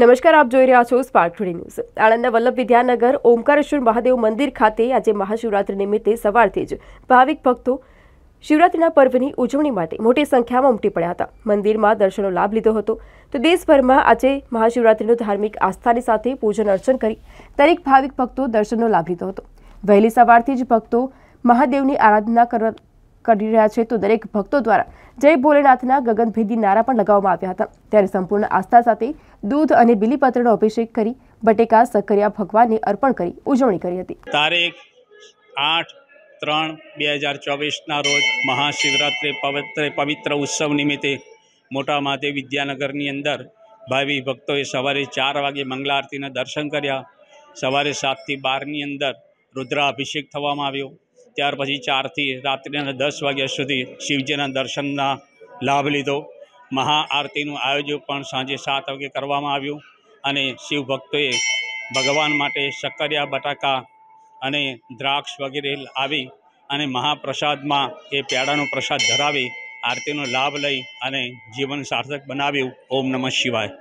नमस्कार आप જોઈ રહ્યા છો સ્પાર્ક ટુડે ન્યૂઝ આલાન નવલ વિદ્યાનગર ઓમકારશણ મહાદેવ મંદિર ખાતે આજે મહાશિવરાત્રી નિમિત્તે સવારથી જ ભાવિક ભક્તો શિવરાત્રીના પર્વની ઉજવણી માટે મોટી સંખ્યામાં ઉમટી પડ્યા હતા મંદિરમાં દર્શનનો લાભ લીધો હતો તો દેશભરમાં આજે મહાશિવરાત્રીનો ધાર્મિક આસ્થાની સાથે પૂજન અર્ચન કરી દરેક ભાવિક ભક્તો દર્શનનો લાભ લીધો હતો વહેલી સવારથી જ ભક્તો મહાદેવની આરાધના કર કરી રહ્યા છે તો દરેક ભક્તો દ્વારા જય બોલેનાથ ના ગગનભેદી નારા પણ લગાવવામાં આવ્યા હતા ત્યારે સંપૂર્ણ આસ્થા સાથે દૂધ અને બિલીપત્રનો અભિષેક કરી બટેકા સકરિયા ભગવાનને અર્પણ કરી ઉજવણી કરી હતી તારીખ 8 3 2024 ના રોજ મહા શિવરાત્રિ પવત્ર પવિત્ર ઉત્સવ નિમિત્તે મોટામાથે વિદ્યાનગરની અંદર ભાવી ભક્તો એ સવારે 4 વાગે મંગલા આરતીના દર્શન કર્યા સવારે 7 થી 12 ની અંદર રુદ્રા અભિષેક થવામાં આવ્યો ત્યાર પછી ચારથી રાત્રિના દસ વાગ્યા સુધી શિવજીના દર્શનના લાભ લીધો મહાઆરતીનું આયોજન પણ સાંજે સાત વાગે કરવામાં આવ્યું અને શિવ ભક્તોએ ભગવાન માટે શક્કરિયા બટાકા અને દ્રાક્ષ વગેરે આવી અને મહાપ્રસાદમાં એ પેડાનો પ્રસાદ ધરાવી આરતીનો લાભ લઈ અને જીવન સાર્થક બનાવ્યું ઓમ નમઃ શિવાય